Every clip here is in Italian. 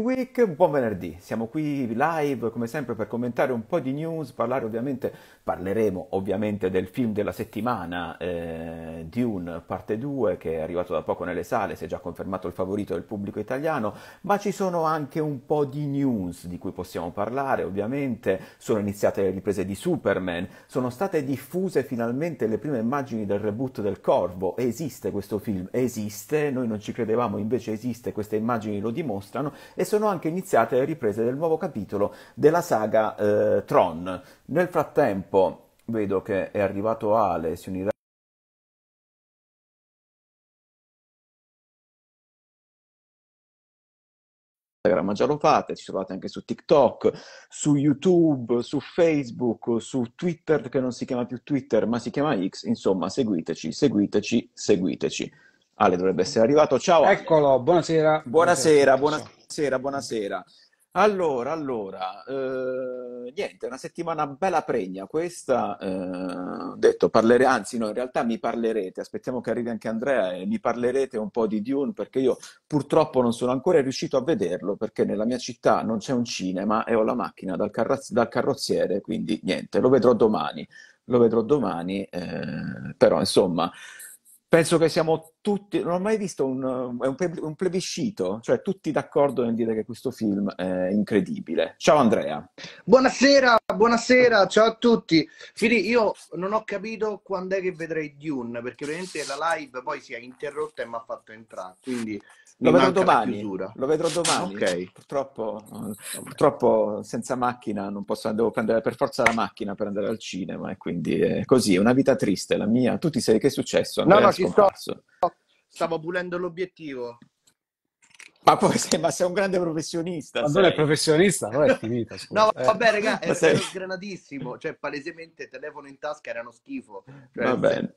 Week, buon venerdì, siamo qui live come sempre per commentare un po' di news, parlare ovviamente, parleremo ovviamente del film della settimana eh, Dune parte 2 che è arrivato da poco nelle sale, si è già confermato il favorito del pubblico italiano, ma ci sono anche un po' di news di cui possiamo parlare ovviamente, sono iniziate le riprese di Superman, sono state diffuse finalmente le prime immagini del reboot del Corvo, esiste questo film, esiste, noi non ci credevamo invece esiste, queste immagini lo dimostrano e sono anche iniziate le riprese del nuovo capitolo della saga eh, Tron. Nel frattempo vedo che è arrivato Ale, si unirà già lo fate, ci trovate anche su TikTok, su YouTube, su Facebook, su Twitter che non si chiama più Twitter ma si chiama X, insomma seguiteci, seguiteci, seguiteci. Ale dovrebbe essere arrivato. Ciao. Ale. Eccolo, buonasera. Buonasera, buonasera, buonasera. Allora, allora, eh, niente, una settimana bella pregna questa, eh, detto, parlerete, anzi no, in realtà mi parlerete, aspettiamo che arrivi anche Andrea e mi parlerete un po' di Dune perché io purtroppo non sono ancora riuscito a vederlo perché nella mia città non c'è un cinema e ho la macchina dal, carrazz- dal carrozziere, quindi niente, lo vedrò domani, lo vedrò domani, eh, però insomma... Penso che siamo tutti, non ho mai visto un, un, plebiscito, cioè tutti d'accordo nel dire che questo film è incredibile. Ciao Andrea. Buonasera, buonasera, ciao a tutti. Fili, io non ho capito quando è che vedrei Dune, perché ovviamente la live poi si è interrotta e mi ha fatto entrare, quindi lo vedrò domani. Lo vedrò domani. Okay. Purtroppo, okay. purtroppo, senza macchina non posso, devo prendere per forza la macchina per andare al cinema e quindi è così, è una vita triste la mia. Tu ti sei, che è successo? Andrea no, no, ci sto. Stavo pulendo l'obiettivo. Ma, poi sei, ma sei un grande professionista. Ma sei. non è professionista, non è finita. no, eh. vabbè, raga, è eh, sei... sgranatissimo. Cioè, palesemente, telefono in tasca era uno schifo. Cioè, Va bene.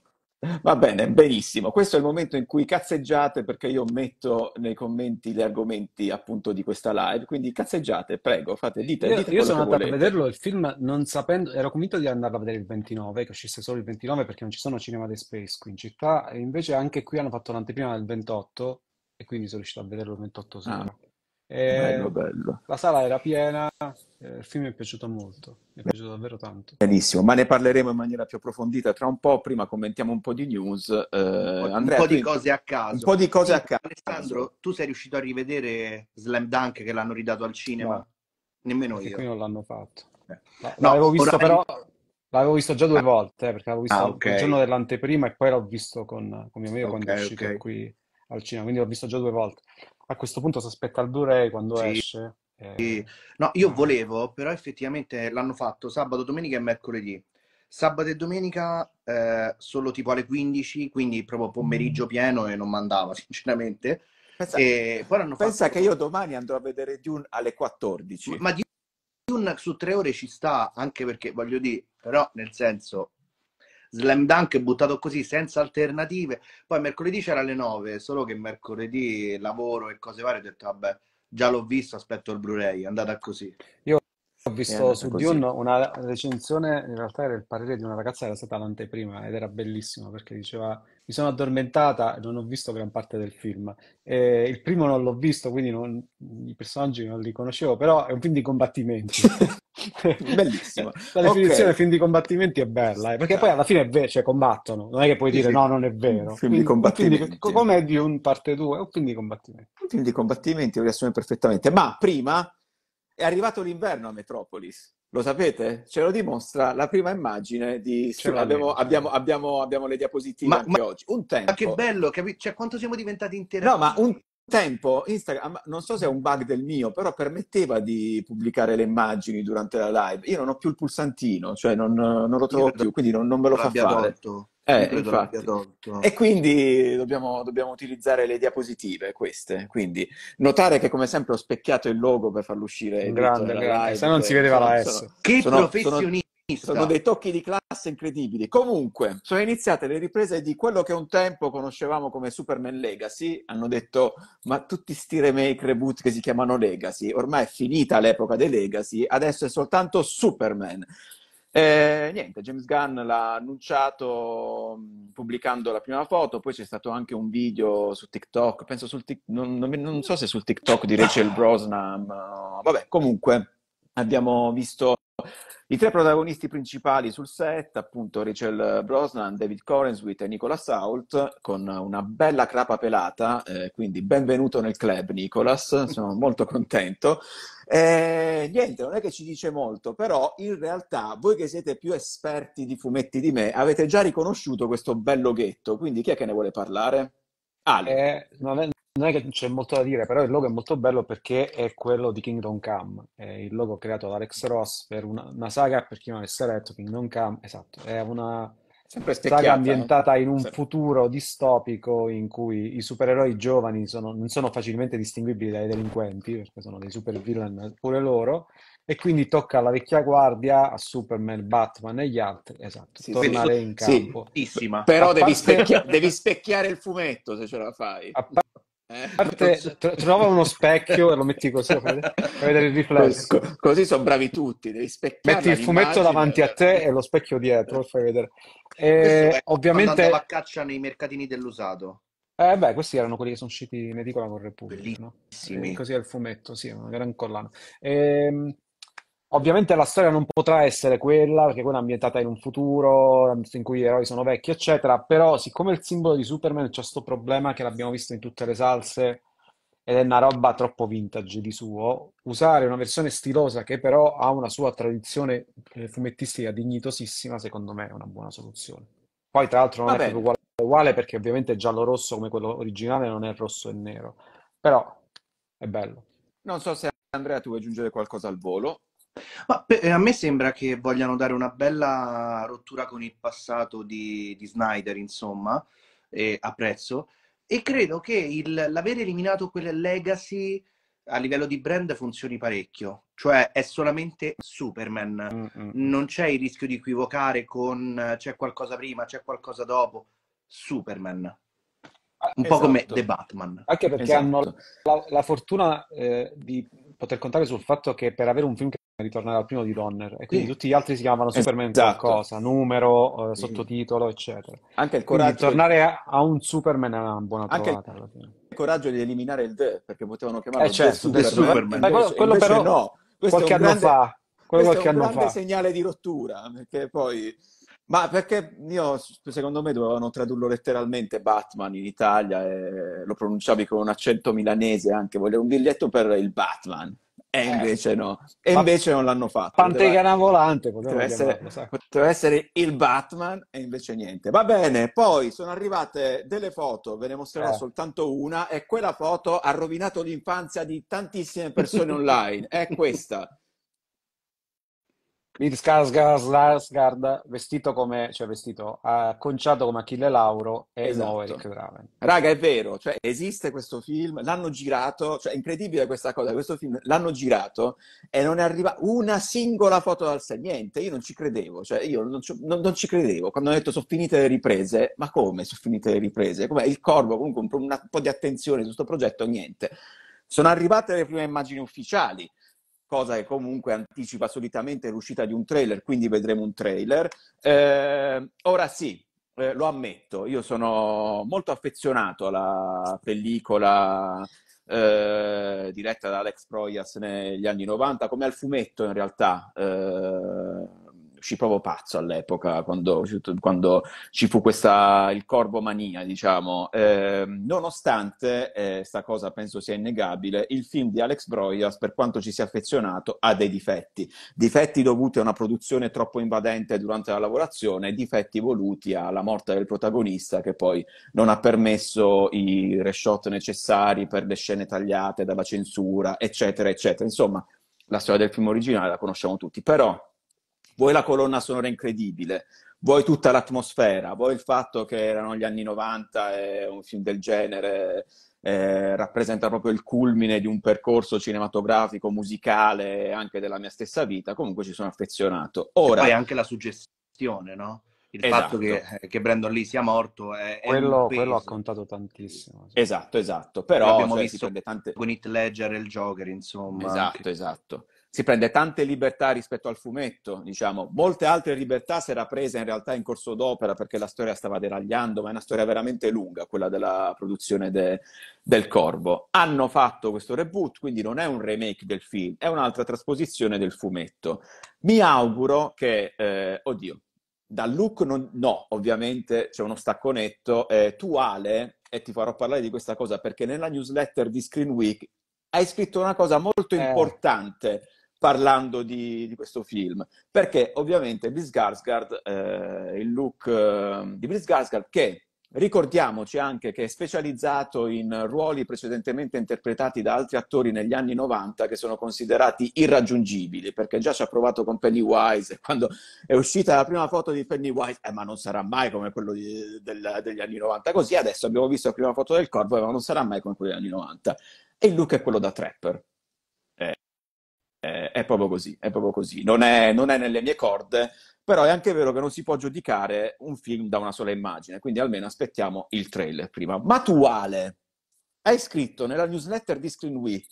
Va bene, benissimo. Questo è il momento in cui cazzeggiate perché io metto nei commenti gli argomenti appunto di questa live, quindi cazzeggiate, prego, fate, dite. Io, dite io sono andato a vederlo il film non sapendo, ero convinto di andarlo a vedere il 29, che uscisse solo il 29 perché non ci sono cinema di space qui in città, e invece anche qui hanno fatto l'anteprima del 28 e quindi sono riuscito a vederlo il 28 sera. Ah, ehm, bello, bello. La sala era piena, eh, il film mi è piaciuto molto, mi è piaciuto davvero tanto. Benissimo, ma ne parleremo in maniera più approfondita tra un po', prima commentiamo un po' di news. Eh, un po', Andrea, un po di cose a caso. Un po' di cose a caso. Alessandro, tu sei riuscito a rivedere Slam Dunk che l'hanno ridato al cinema? No. Nemmeno Perché io. Qui non l'hanno fatto. Eh. No, no, l'avevo visto però... L'avevo visto già due ah. volte, eh, perché l'avevo visto ah, okay. il giorno dell'anteprima e poi l'ho visto con, con mio amico okay, quando è uscito okay. qui al cinema, quindi l'ho visto già due volte. A questo punto si aspetta il Blu-ray quando sì. esce, eh. No, io volevo, però effettivamente l'hanno fatto sabato, domenica e mercoledì. Sabato e domenica eh, solo tipo alle 15, quindi proprio pomeriggio mm. pieno e non mandava, sinceramente. Pensa, e poi l'hanno pensa fatto... che io domani andrò a vedere Dune alle 14. Ma Dune su tre ore ci sta, anche perché voglio dire, però nel senso, slam dunk buttato così senza alternative. Poi mercoledì c'era alle 9, solo che mercoledì lavoro e cose varie, ho detto vabbè, già l'ho visto, aspetto il Blu-ray, è andata così. Io ho visto su così. Dune una recensione, in realtà era il parere di una ragazza che era stata l'anteprima ed era bellissima perché diceva mi sono addormentata e non ho visto gran parte del film. E il primo non l'ho visto, quindi non, i personaggi non li conoscevo, però è un film di combattimenti. Bellissimo. La definizione okay. film di combattimenti è bella, eh, perché poi alla fine è vero, cioè combattono, non è che puoi dire sì, no, non è vero. Film di combattimenti. Com'è di un parte 2? È un film di combattimenti. Un film di combattimenti, lo riassume perfettamente. Ma prima è arrivato l'inverno a Metropolis. Lo sapete? Ce lo dimostra la prima immagine di... Abbiamo, abbiamo, abbiamo, abbiamo, le diapositive ma, anche ma, oggi. Un tempo. Ma che bello, capi... cioè, quanto siamo diventati interessanti. No, ma un tempo Instagram, non so se è un bug del mio, però permetteva di pubblicare le immagini durante la live. Io non ho più il pulsantino, cioè non, non lo trovo più, quindi non, non me lo fa fare. Eh, E quindi dobbiamo, dobbiamo, utilizzare le diapositive, queste. Quindi notare che come sempre ho specchiato il logo per farlo uscire. Grande, grande. se non si cioè, vedeva la S. Sono, che professionista! Sono dei tocchi di classe incredibili. Comunque, sono iniziate le riprese di quello che un tempo conoscevamo come Superman Legacy. Hanno detto, ma tutti sti remake, reboot che si chiamano Legacy, ormai è finita l'epoca dei Legacy, adesso è soltanto Superman. Eh, niente, James Gunn l'ha annunciato mm, pubblicando la prima foto, poi c'è stato anche un video su TikTok, penso sul tic- non, non, non so se sul TikTok di Rachel Brosnan, ma... vabbè, comunque abbiamo visto i tre protagonisti principali sul set, appunto Rachel Brosnan, David Corenswit e Nicolas Hoult, con una bella crapa pelata, eh, quindi benvenuto nel club Nicolas, sono molto contento. Eh, niente, non è che ci dice molto, però in realtà voi che siete più esperti di fumetti di me avete già riconosciuto questo bel loghetto, quindi chi è che ne vuole parlare? Ale. Eh, non è non è che c'è molto da dire, però il logo è molto bello perché è quello di Kingdom Come, è il logo creato da Alex Ross per una, una saga, per chi non avesse letto, Kingdom Come, esatto, è una saga ambientata in un sì. futuro distopico in cui i supereroi giovani sono, non sono facilmente distinguibili dai delinquenti, perché sono dei super villain pure loro, e quindi tocca alla vecchia guardia, a Superman, Batman e gli altri, esatto, sì, tornare sì, in campo. Sì, però devi, specchia- devi, specchiare il fumetto se ce la fai. A parte eh, Parte, tro- trova uno specchio e lo metti così per vedere, il riflesso. Cos- così sono bravi tutti, devi specchiare. Metti il fumetto davanti a eh. te e lo specchio dietro, fai vedere. E eh, ovviamente andava a caccia nei mercatini dell'usato. Eh beh, questi erano quelli che sono usciti in edicola con Repubblica, no? Eh, così è il fumetto, sì, una gran collana. E, ehm, Ovviamente la storia non potrà essere quella, perché quella è ambientata in un futuro in cui gli eroi sono vecchi, eccetera, però siccome il simbolo di Superman c'è questo problema che l'abbiamo visto in tutte le salse ed è una roba troppo vintage di suo, usare una versione stilosa che però ha una sua tradizione eh, fumettistica dignitosissima, secondo me è una buona soluzione. Poi tra l'altro non è proprio uguale, uguale perché ovviamente giallo-rosso come quello originale non è rosso e nero, però è bello. Non so se Andrea tu vuoi aggiungere qualcosa al volo. Ma eh, a me sembra che vogliano dare una bella rottura con il passato di, di Snyder, insomma, eh, prezzo. E credo che il, l'avere eliminato quelle legacy a livello di brand funzioni parecchio. Cioè è solamente Superman. Mm-hmm. Non c'è il rischio di equivocare con eh, c'è qualcosa prima, c'è qualcosa dopo. Superman un esatto. po' come The Batman. Anche perché esatto. hanno la, la fortuna eh, di poter contare sul fatto che per avere un film che ritornare al primo di Donner e quindi sì. tutti gli altri si chiamano Superman esatto. qualcosa, numero, eh, sottotitolo, eccetera. Anche il coraggio quindi tornare a, a, un Superman è una buona Anche trovata alla Il coraggio di eliminare il The perché potevano chiamarlo eh, certo, Superman. Superman. Ma quello, quello però no. Questo qualche anno grande, fa, quello qualche è un grande fa. segnale di rottura perché poi ma perché io, secondo me, dovevano tradurlo letteralmente Batman in Italia e lo pronunciavi con un accento milanese anche, volevo un biglietto per il Batman. E eh, eh, invece no, e invece non l'hanno fatto. Pantegana volante, poteva essere, poteva essere il Batman e invece niente. Va bene, poi sono arrivate delle foto, ve ne mostrerò eh. soltanto una e quella foto ha rovinato l'infanzia di tantissime persone online. È questa. Bill Skarsgård vestito come, cioè vestito, acconciato come Achille Lauro e esatto. nuovo Eric Draven. Raga, è vero, cioè esiste questo film, l'hanno girato, cioè è incredibile questa cosa, questo film l'hanno girato e non è arrivata una singola foto dal set, niente, io non ci credevo, cioè io non ci, non, non ci credevo, quando hanno detto sono finite le riprese, ma come sono finite le riprese? Come Il Corvo comunque un, un po' di attenzione su questo progetto, niente. Sono arrivate le prime immagini ufficiali, cosa che comunque anticipa solitamente l'uscita di un trailer, quindi vedremo un trailer. Eh, ora sì, eh, lo ammetto, io sono molto affezionato alla pellicola eh, diretta da Alex Proyas negli anni 90, come al fumetto in realtà. Eh, ci provo pazzo all'epoca quando, quando, ci fu questa il corvo mania, diciamo. Eh, nonostante eh, cosa penso sia innegabile, il film di Alex Broyas, per quanto ci sia affezionato, ha dei difetti. Difetti dovuti a una produzione troppo invadente durante la lavorazione, difetti voluti alla morte del protagonista che poi non ha permesso i reshot necessari per le scene tagliate dalla censura, eccetera, eccetera. Insomma, la storia del film originale la conosciamo tutti, però vuoi la colonna sonora incredibile, vuoi tutta l'atmosfera, vuoi il fatto che erano gli anni 90 e un film del genere eh, rappresenta proprio il culmine di un percorso cinematografico, musicale e anche della mia stessa vita, comunque ci sono affezionato. Ora... E poi anche la suggestione, no? il esatto. fatto che, eh, che, Brandon Lee sia morto è, quello, è quello ha contato tantissimo esatto esatto però abbiamo cioè, visto tante... con It Ledger e il Joker insomma esatto che... esatto si prende tante libertà rispetto al fumetto, diciamo, molte altre libertà si era presa in realtà in corso d'opera perché la storia stava deragliando, ma è una storia veramente lunga quella della produzione de, del Corvo. Hanno fatto questo reboot, quindi non è un remake del film, è un'altra trasposizione del fumetto. Mi auguro che, eh, oddio, dal look non, no, ovviamente c'è uno stacconetto, eh, tu Ale, e ti farò parlare di questa cosa perché nella newsletter di Screen Week hai scritto una cosa molto eh. importante parlando di, di, questo film, perché ovviamente Bill Skarsgård, eh, il look eh, di Bill Skarsgård che ricordiamoci anche che è specializzato in ruoli precedentemente interpretati da altri attori negli anni 90 che sono considerati irraggiungibili, perché già ci ha provato con Pennywise e quando è uscita la prima foto di Pennywise, eh, ma non sarà mai come quello di, del, degli anni 90, così adesso abbiamo visto la prima foto del corvo, eh, ma non sarà mai come quello degli anni 90. E il look è quello da trapper eh, è proprio così, è proprio così. Non è, non è nelle mie corde, però è anche vero che non si può giudicare un film da una sola immagine, quindi almeno aspettiamo il trailer prima. Matuale, hai scritto nella newsletter di Screen Week,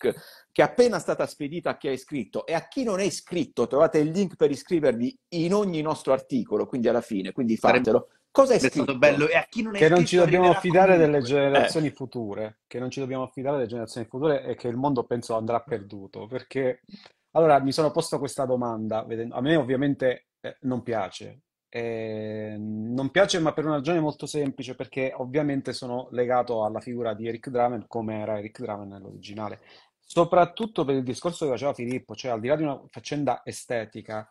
che è appena stata spedita a chi è iscritto, e a chi non è iscritto trovate il link per iscrivervi in ogni nostro articolo, quindi alla fine, quindi fatelo. Cosa è scritto? stato Bello. E a chi non è che non ci dobbiamo fidare delle generazioni eh. future, che non ci dobbiamo affidare delle generazioni future e che il mondo penso andrà perduto, perché allora mi sono posto questa domanda, vedendo, a me ovviamente eh, non piace, eh, non piace ma per una ragione molto semplice, perché ovviamente sono legato alla figura di Eric Draven come era Eric Draven nell'originale, soprattutto per il discorso che faceva Filippo, cioè al di là di una faccenda estetica,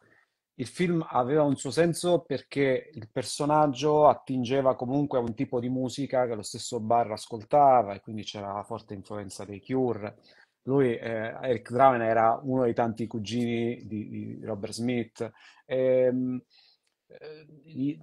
il film aveva un suo senso perché il personaggio attingeva comunque a un tipo di musica che lo stesso Barr ascoltava e quindi c'era la forte influenza dei Cure lui, eh, Eric Draven, era uno dei tanti cugini di, di Robert Smith. E, ehm, eh,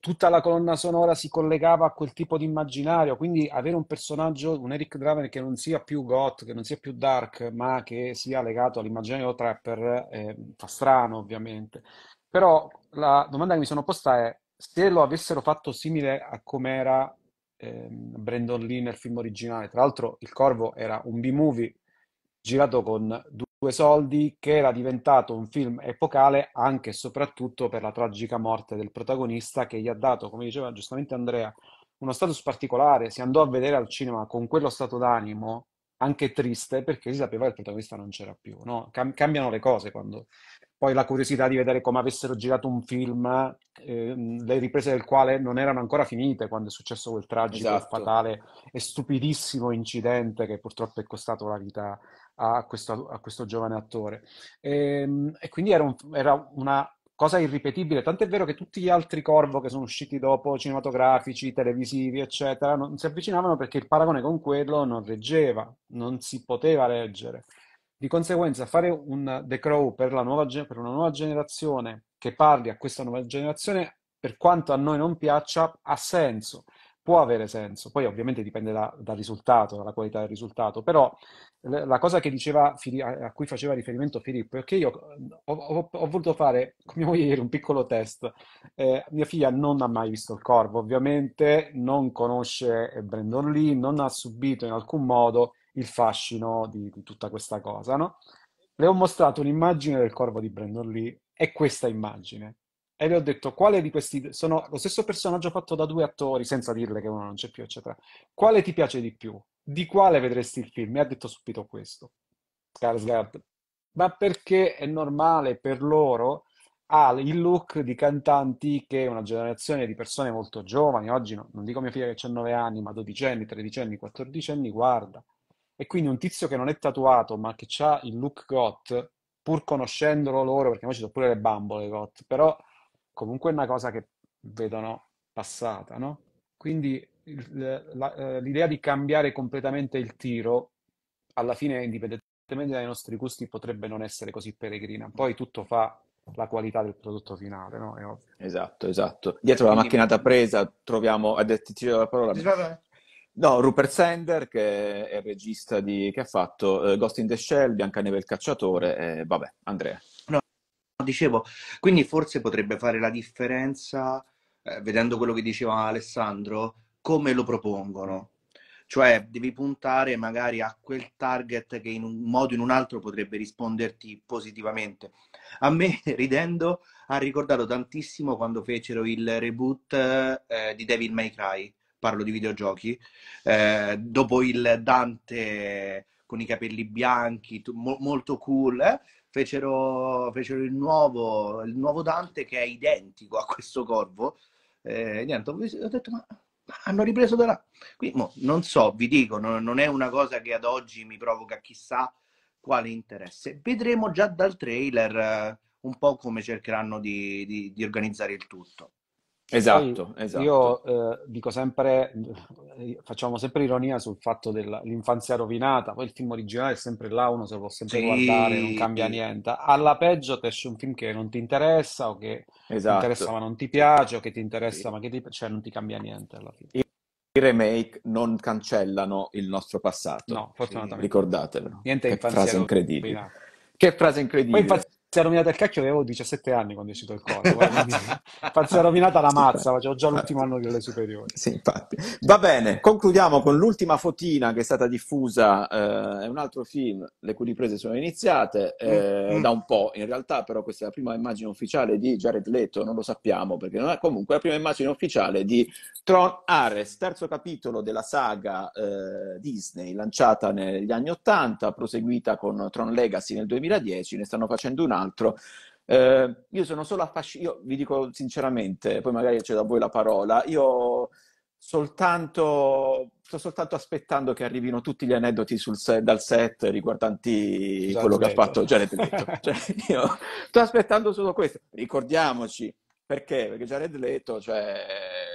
tutta la colonna sonora si collegava a quel tipo di immaginario, quindi avere un personaggio, un Eric Draven che non sia più goth, che non sia più dark, ma che sia legato all'immaginario trapper, eh, fa strano ovviamente. Però la domanda che mi sono posta è se lo avessero fatto simile a come era... Ehm, Brandon Lee nel film originale, tra l'altro il Corvo era un B-movie, girato con due soldi, che era diventato un film epocale anche e soprattutto per la tragica morte del protagonista che gli ha dato, come diceva giustamente Andrea, uno status particolare. Si andò a vedere al cinema con quello stato d'animo, anche triste, perché si sapeva che il protagonista non c'era più. No? Cam- cambiano le cose quando poi la curiosità di vedere come avessero girato un film, ehm, le riprese del quale non erano ancora finite quando è successo quel tragico, esatto. fatale e stupidissimo incidente che purtroppo è costato la vita a questo, a questo giovane attore. E, ehm, e quindi era, un, era una cosa irripetibile, tant'è vero che tutti gli altri Corvo che sono usciti dopo, cinematografici, televisivi, eccetera, non si avvicinavano perché il paragone con quello non reggeva, non si poteva reggere. Di conseguenza, fare un decrow per, nuova, per una nuova generazione che parli a questa nuova generazione, per quanto a noi non piaccia, ha senso può avere senso. Poi ovviamente dipende da, dal risultato, dalla qualità del risultato, però la cosa che diceva, a cui faceva riferimento Filippo è che io ho, ho, ho voluto fare come voglio dire, un piccolo test. Eh, mia figlia non ha mai visto il corvo, ovviamente non conosce Brandon Lee, non ha subito in alcun modo il fascino di, di tutta questa cosa, no? Le ho mostrato un'immagine del corvo di Brandon Lee e questa immagine. E le ho detto, quale di questi... Sono lo stesso personaggio fatto da due attori, senza dirle che uno non c'è più, eccetera. Quale ti piace di più? Di quale vedresti il film? E ha detto subito questo. Skarsgård. Ma perché è normale per loro ha il look di cantanti che una generazione di persone molto giovani, oggi no, non dico mia figlia che ha 9 anni, ma 12 anni, 13 anni, 14 anni, guarda. E quindi un tizio che non è tatuato, ma che ha il look got, pur conoscendolo loro, perché poi ci sono pure le bambole got, però comunque è una cosa che vedono passata, no? Quindi eh, l'idea di cambiare completamente il tiro, alla fine, indipendentemente dai nostri gusti, potrebbe non essere così peregrina. Poi tutto fa la qualità del prodotto finale, no? Esatto, esatto. Dietro la macchinata presa troviamo, ha detto la parola, No, Rupert Sender, che è il regista di, che ha fatto eh, Ghost in the Shell, Biancaneve il cacciatore, eh, vabbè, Andrea. No, dicevo, quindi forse potrebbe fare la differenza, eh, vedendo quello che diceva Alessandro, come lo propongono. Cioè, devi puntare magari a quel target che in un modo o in un altro potrebbe risponderti positivamente. A me, ridendo, ha ricordato tantissimo quando fecero il reboot eh, di Devil May Cry parlo di videogiochi, eh, dopo il Dante con i capelli bianchi, mo- molto cool, eh, fecero, fecero il, nuovo, il, nuovo, Dante che è identico a questo corvo. Eh, niente, ho, ho detto ma hanno ripreso da là. Quindi, mo, non so, vi dico, non, non, è una cosa che ad oggi mi provoca chissà quale interesse. Vedremo già dal trailer eh, un po' come cercheranno di, di, di organizzare il tutto. Esatto, Poi, esatto. Io eh, dico sempre, eh, facciamo sempre ironia sul fatto dell'infanzia rovinata, poi il film originale è sempre là, uno se lo può sempre sì. guardare, non cambia niente. Alla peggio ti esce un film che non ti interessa o che esatto. ti interessa ma non ti piace o che ti interessa sì. ma che ti... cioè non ti cambia niente alla fine. I remake non cancellano il nostro passato. No, fortunatamente. Ricordatelo. Niente che frase incredibile. Rovinata. Che frase incredibile. Poi, si è rovinata il cacchio avevo 17 anni quando è uscito il corpo. si è rovinata la mazza, facevo già l'ultimo anno delle superiori. Sì, infatti. Va bene, concludiamo con l'ultima fotina che è stata diffusa, eh, è un altro film, le cui riprese sono iniziate eh, mm. mm. da un po', in realtà però questa è la prima immagine ufficiale di Jared Leto, non lo sappiamo perché non è comunque la prima immagine ufficiale di Tron Ares, terzo capitolo della saga eh, Disney lanciata negli anni 80, proseguita con Tron Legacy nel 2010, ne stanno facendo un quant'altro. Eh, io sono solo affascinato, io vi dico sinceramente, poi magari c'è da voi la parola, io soltanto, sto soltanto aspettando che arrivino tutti gli aneddoti set, dal set riguardanti Già esatto, quello che ha fatto Janet. Cioè, io sto aspettando solo questo. Ricordiamoci, perché? Perché Jared Leto, cioè,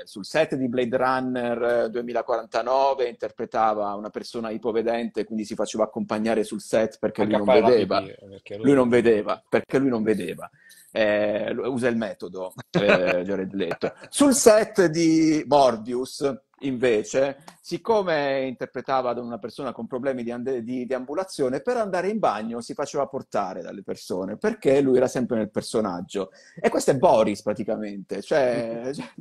sul set di Blade Runner 2049 eh, interpretava una persona ipovedente, quindi si faceva accompagnare sul set perché Anche lui non vedeva. Eh, perché lui... lui... non vedeva, perché lui non vedeva. Eh, usa il metodo, eh, Jared Leto. Sul set di Morbius, invece, siccome interpretava una persona con problemi di, and- di, di, ambulazione, per andare in bagno si faceva portare dalle persone, perché lui era sempre nel personaggio. E questo è Boris praticamente. Cioè... cioè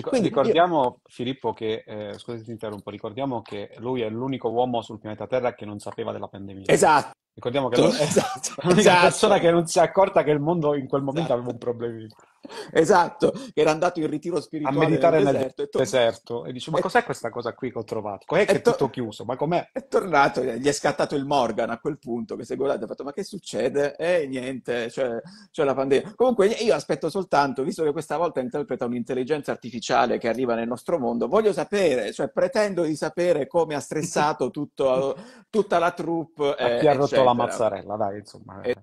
quindi ricordiamo, io... Filippo, che, eh, scusate se interrompo, ricordiamo che lui è l'unico uomo sul pianeta Terra che non sapeva della pandemia. Esatto. Ricordiamo che lui è esatto. l'unica esatto. persona che non si è accorta che il mondo in quel momento esatto. aveva un problema. Esatto, che era andato in ritiro spirituale a meditare nel deserto, nel deserto, e, dice ma è... cos'è questa cosa qui che ho trovato? Com'è che è, to... tutto chiuso? Ma com'è? È tornato, gli è scattato il Morgan a quel punto che si è guardato e ha fatto ma che succede? E eh, niente, cioè, cioè la pandemia. Comunque io aspetto soltanto, visto che questa volta interpreta un'intelligenza artificiale che arriva nel nostro mondo, voglio sapere, cioè pretendo di sapere come ha stressato tutto, tutta la troupe. Eh, a chi ha rotto la mazzarella, dai insomma. Eh.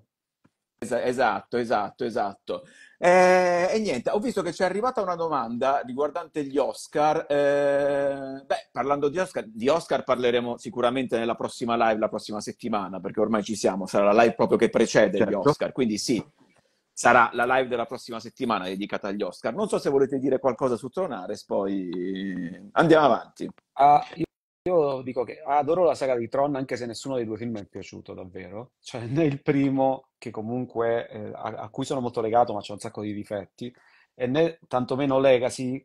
Es- esatto, esatto, esatto. Eh, e niente, ho visto che ci è arrivata una domanda riguardante gli Oscar. Eh, beh, parlando di Oscar, di Oscar parleremo sicuramente nella prossima live, la prossima settimana, perché ormai ci siamo, sarà la live proprio che precede certo. gli Oscar, quindi sì, sarà la live della prossima settimana dedicata agli Oscar. Non so se volete dire qualcosa su Tronares, poi andiamo avanti. Uh, ah, io... Io dico che adoro la saga di Tron, anche se nessuno dei due film mi è piaciuto davvero. Cioè, né il primo, che comunque eh, a, a cui sono molto legato, ma c'è un sacco di difetti, e né tantomeno Legacy,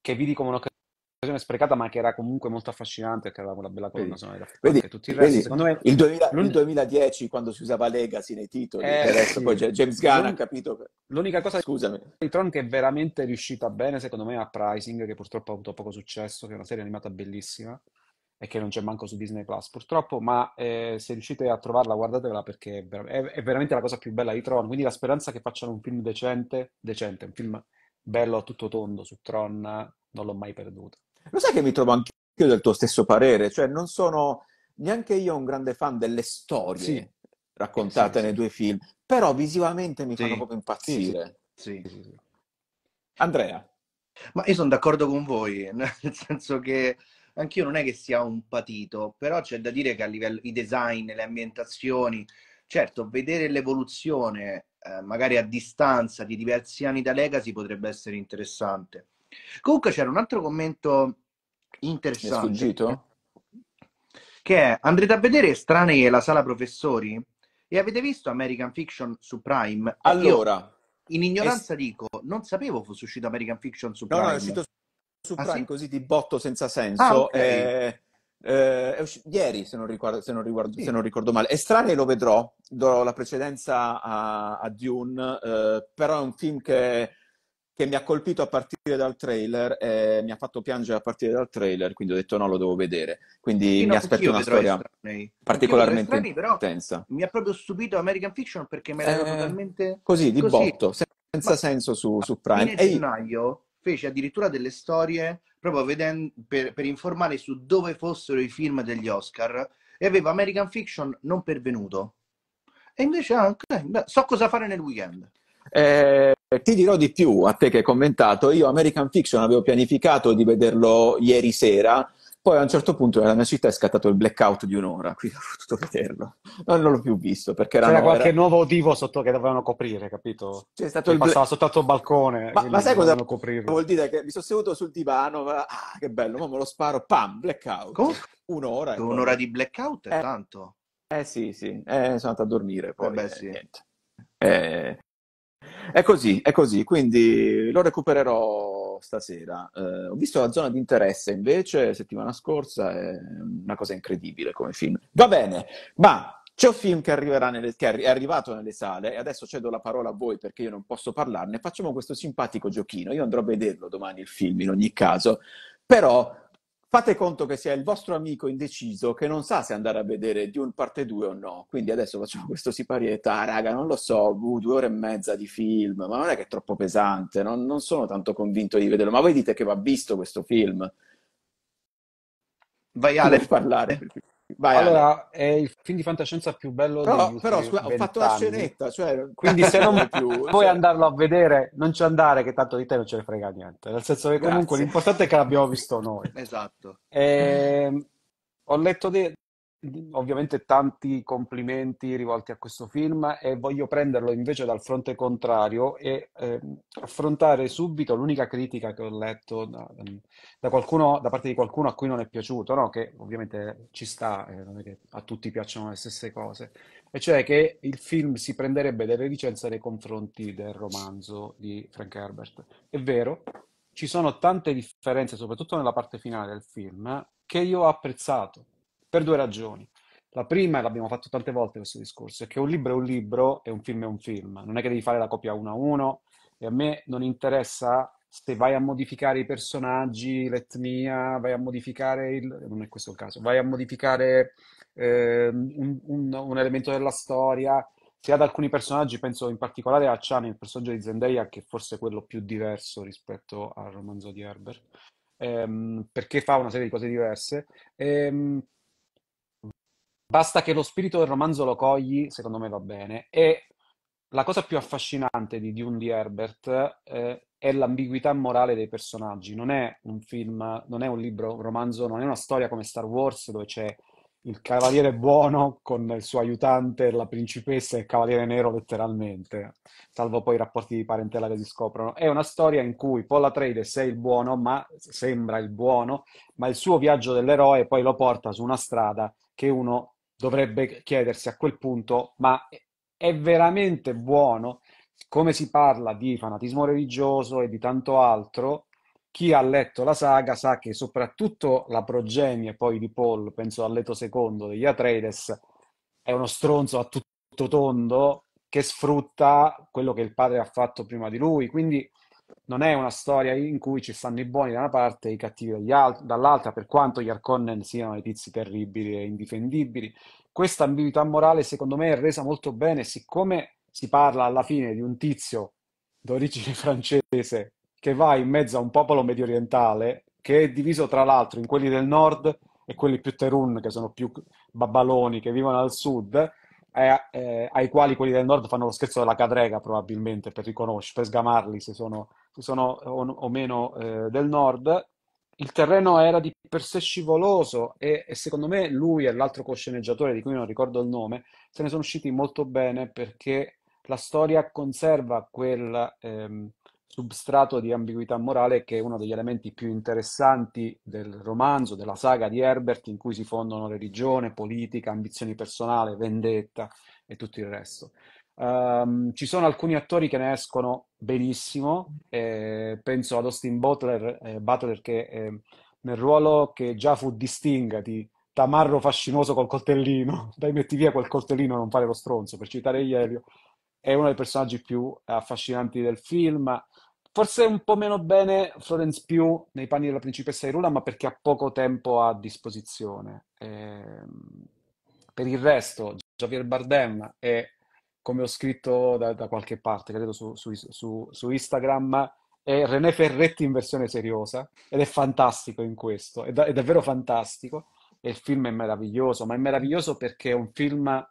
che vidi come un'occasione occasione sprecata, ma che era comunque molto affascinante perché era una bella colonna sonora. Ecco, vedi, tutti il, resto, vedi, secondo me, il, 2000, il 2010 quando si usava Legacy nei titoli, eh, adesso sì. poi James Gunn ha capito. L'unica cosa Scusami. di Tron che è veramente riuscita bene, secondo me, a Pricing, che purtroppo ha avuto poco successo, che è una serie animata bellissima e che non c'è manco su Disney Plus purtroppo, ma eh, se riuscite a trovarla guardatela perché è, ver- è, veramente la cosa più bella di Tron, quindi la speranza che facciano un film decente, decente, un film bello a tutto tondo su Tron, non l'ho mai perduta. Lo sai che mi trovo anch'io del tuo stesso parere, cioè non sono neanche io un grande fan delle storie sì. raccontate sì, nei due film, però visivamente mi fanno proprio impazzire. Sì, Andrea. Ma io sono d'accordo con voi, nel senso che anch'io non è che sia un patito, però c'è da dire che a livello i design, le ambientazioni, certo, vedere l'evoluzione eh, magari a distanza di diversi anni da Legacy potrebbe essere interessante Comunque c'era un altro commento interessante. È sfuggito? Che è, andrete a vedere Stranei e la sala professori? E avete visto American Fiction su Prime? Allora... Io, in ignoranza es- dico, non sapevo fosse uscito American Fiction su Prime. No, è uscito su ah, Prime ah, sì? così di botto senza senso. Ah, okay. eh, eh, è uscito ieri, se non, riguardo, se, non riguardo, sì. se non, ricordo male. È strano e lo vedrò, do la precedenza a, a Dune, eh, però è un film che che mi ha colpito a partire dal trailer, eh, mi ha fatto piangere a partire dal trailer, quindi ho detto no, lo devo vedere. Quindi sì, no, mi aspetto una storia estranei. particolarmente estranei, intensa. Mi ha proprio stupito American Fiction perché mi era eh, totalmente... Così, di così. botto, senza Ma senso su, su Prime. E gennaio fece addirittura delle storie proprio vedendo, per, per informare su dove fossero i film degli Oscar e aveva American Fiction non pervenuto. E invece anche, so cosa fare nel weekend. Eh, eh, ti dirò di più a te che hai commentato, io American Fiction avevo pianificato di vederlo ieri sera, poi a un certo punto nella mia città è scattato il blackout di un'ora, quindi ho potuto vederlo. Non, l'ho più visto perché era... C'era qualche era... nuovo divo sotto che dovevano coprire, capito? C'è stato che il passava bla... sotto il balcone. Ma, ma sai cosa coprirlo. vuol dire? Che mi sono seduto sul divano, ma... ah, che bello, ma me lo sparo, pam, blackout. Com? Un'ora. Un'ora poi... di blackout è eh, tanto. Eh sì, sì, eh, sono andato a dormire eh poi. Eh beh, sì. Eh, è così, è così, quindi lo recupererò stasera. Eh, ho visto la zona di interesse invece settimana scorsa, è una cosa incredibile come film. Va bene, ma c'è un film che, nelle, che, è arrivato nelle sale e adesso cedo la parola a voi perché io non posso parlarne. Facciamo questo simpatico giochino. Io andrò a vederlo domani il film in ogni caso, però Fate conto che sia il vostro amico indeciso che non sa se andare a vedere Dune parte 2 o no. Quindi adesso facciamo questo siparietà, ah, raga, non lo so, uh, due ore e mezza di film, ma non è che è troppo pesante, non, non sono tanto convinto di vederlo. Ma voi dite che va visto questo film? Vai Ale. a parlare. Eh. Vai, allora, Ale. è il film di fantascienza più bello però, però scusa, ho fatto la scenetta, cioè, quindi se non più, vuoi cioè. andarlo a vedere, non ci andare che tanto di te non ce ne frega niente, nel senso che comunque Grazie. l'importante è che l'abbiamo visto noi. Esatto. E, ehm, ho letto de- ovviamente tanti complimenti rivolti a questo film e voglio prenderlo invece dal fronte contrario e eh, affrontare subito l'unica critica che ho letto da, ehm, da, qualcuno, da, parte di qualcuno a cui non è piaciuto, no? che ovviamente ci sta, eh, non è che a tutti piacciono le stesse cose, e cioè che il film si prenderebbe delle licenze nei confronti del romanzo di Frank Herbert. È vero, ci sono tante differenze, soprattutto nella parte finale del film, che io ho apprezzato per due ragioni. La prima, e l'abbiamo fatto tante volte questo discorso, è che un libro è un libro e un film è un film. Non è che devi fare la copia uno a uno e a me non interessa se vai a modificare i personaggi, l'etnia, vai a modificare il... non è questo il caso, vai a modificare eh, un, un, un, elemento della storia. Se ad alcuni personaggi, penso in particolare a Chan, il personaggio di Zendaya, che forse è quello più diverso rispetto al romanzo di Herbert, ehm, perché fa una serie di cose diverse. Ehm, Basta che lo spirito del romanzo lo cogli, secondo me va bene. E la cosa più affascinante di Dune di Herbert eh, è l'ambiguità morale dei personaggi. Non è un film, non è un libro, un romanzo, non è una storia come Star Wars dove c'è il cavaliere buono con il suo aiutante, la principessa e il cavaliere nero letteralmente, salvo poi i rapporti di parentela che si scoprono. È una storia in cui Paul Atreides è il buono, ma sembra il buono, ma il suo viaggio dell'eroe poi lo porta su una strada che uno dovrebbe chiedersi a quel punto, ma è veramente buono, come si parla di fanatismo religioso e di tanto altro, chi ha letto la saga sa che soprattutto la progenie poi di Paul, penso all'Eto secondo degli Atreides, è uno stronzo a tutto tondo che sfrutta quello che il padre ha fatto prima di lui, quindi non è una storia in cui ci stanno i buoni da una parte e i cattivi dall'altra, per quanto gli Arconnen siano dei tizi terribili e indifendibili. Questa ambiguità morale, secondo me, è resa molto bene, siccome si parla alla fine di un tizio d'origine francese che va in mezzo a un popolo medio orientale che è diviso tra l'altro in quelli del nord e quelli più terun, che sono più babbaloni, che vivono al sud, eh, eh, ai quali quelli del nord fanno lo scherzo della cadrega probabilmente per riconoscere, per sgamarli se sono, se sono o, o, meno eh, del nord. Il terreno era di per sé scivoloso e, e, secondo me lui e l'altro cosceneggiatore di cui non ricordo il nome se ne sono usciti molto bene perché la storia conserva quel, ehm, substrato di ambiguità morale che è uno degli elementi più interessanti del romanzo, della saga di Herbert, in cui si fondono religione, politica, ambizioni personali, vendetta e tutto il resto. Um, ci sono alcuni attori che ne escono benissimo, eh, penso ad Austin Butler, eh, Butler che eh, nel ruolo che già fu distinga di tamarro fascinoso col coltellino, dai metti via quel coltellino non fare lo stronzo, per citare Ielio, è uno dei personaggi più affascinanti del film, Forse un po' meno bene Florence più nei panni della principessa Irula, ma perché ha poco tempo a disposizione. E, ehm, per il resto, Javier Bardem è, come ho scritto da, da qualche parte, credo su, su, su, su Instagram, è René Ferretti in versione seriosa ed è fantastico in questo, è, da, è davvero fantastico e il film è meraviglioso, ma è meraviglioso perché è un film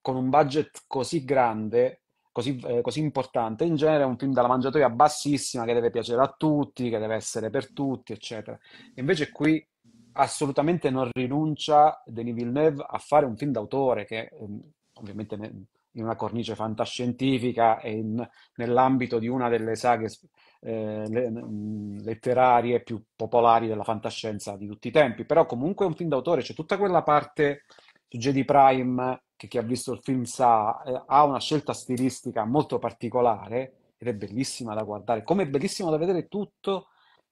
con un budget così grande così, eh, così, importante. In genere è un film dalla mangiatoia bassissima che deve piacere a tutti, che deve essere per tutti, eccetera. E invece qui assolutamente non rinuncia Denis Villeneuve a fare un film d'autore che ehm, ovviamente in una cornice fantascientifica e in, nell'ambito di una delle saghe eh, le, mm, letterarie più popolari della fantascienza di tutti i tempi, però comunque è un film d'autore, c'è tutta quella parte su Jedi Prime, che chi ha visto il film sa, eh, ha una scelta stilistica molto particolare ed è bellissima da guardare, come è bellissimo da vedere tutto,